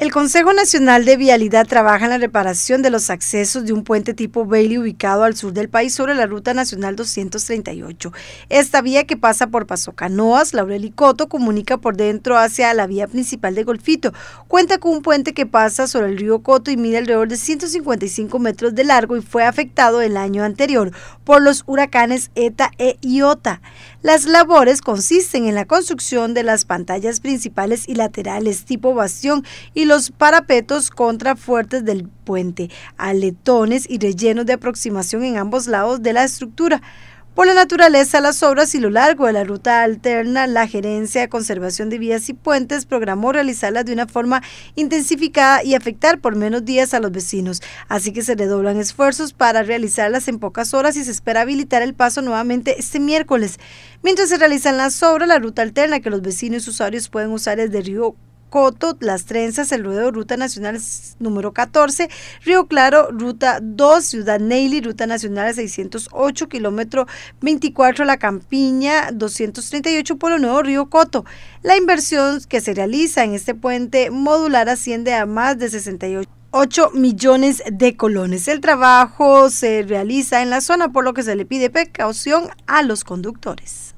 El Consejo Nacional de Vialidad trabaja en la reparación de los accesos de un puente tipo Bailey ubicado al sur del país sobre la Ruta Nacional 238. Esta vía que pasa por Paso Canoas, Laurel y Coto comunica por dentro hacia la vía principal de Golfito. Cuenta con un puente que pasa sobre el río Coto y mide alrededor de 155 metros de largo y fue afectado el año anterior por los huracanes ETA e IOTA. Las labores consisten en la construcción de las pantallas principales y laterales tipo bastión y los parapetos contrafuertes del puente, aletones y rellenos de aproximación en ambos lados de la estructura. Por la naturaleza, las obras y lo largo de la ruta alterna, la Gerencia de Conservación de Vías y Puentes programó realizarlas de una forma intensificada y afectar por menos días a los vecinos. Así que se redoblan esfuerzos para realizarlas en pocas horas y se espera habilitar el paso nuevamente este miércoles. Mientras se realizan las obras, la ruta alterna que los vecinos y usuarios pueden usar es de Río Coto, Las Trenzas, El Ruedo, Ruta Nacional número 14, Río Claro, Ruta 2, Ciudad Neyli, Ruta Nacional 608, kilómetro 24, La Campiña, 238, Polo Nuevo, Río Coto. La inversión que se realiza en este puente modular asciende a más de 68 millones de colones. El trabajo se realiza en la zona, por lo que se le pide precaución a los conductores.